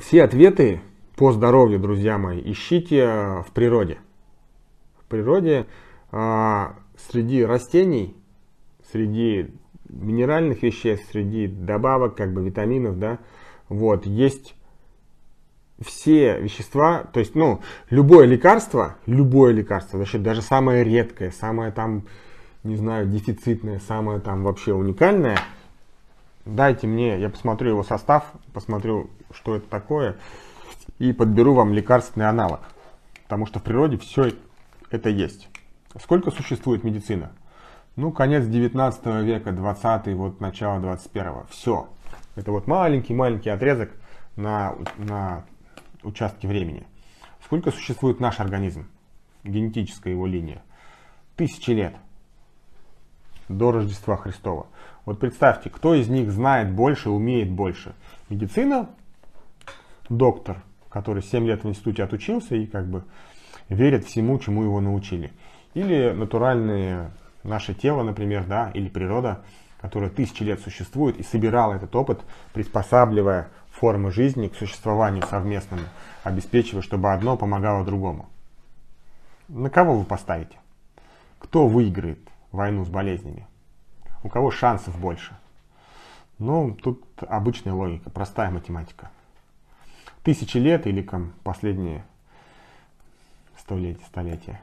Все ответы по здоровью, друзья мои, ищите э, в природе. В природе э, среди растений, среди минеральных веществ, среди добавок, как бы витаминов, да, вот, есть все вещества, то есть, ну, любое лекарство, любое лекарство, вообще даже самое редкое, самое там, не знаю, дефицитное, самое там вообще уникальное – дайте мне, я посмотрю его состав, посмотрю, что это такое, и подберу вам лекарственный аналог. Потому что в природе все это есть. Сколько существует медицина? Ну, конец 19 века, 20 вот начало 21 Все. Это вот маленький-маленький отрезок на, на участке времени. Сколько существует наш организм? Генетическая его линия. Тысячи лет до Рождества Христова. Вот представьте, кто из них знает больше, умеет больше? Медицина, доктор, который 7 лет в институте отучился и как бы верит всему, чему его научили. Или натуральные наше тело, например, да, или природа, которая тысячи лет существует и собирала этот опыт, приспосабливая формы жизни к существованию совместному, обеспечивая, чтобы одно помогало другому. На кого вы поставите? Кто выиграет войну с болезнями? у кого шансов больше. Ну, тут обычная логика, простая математика. Тысячи лет или там, последние столетия, столетия.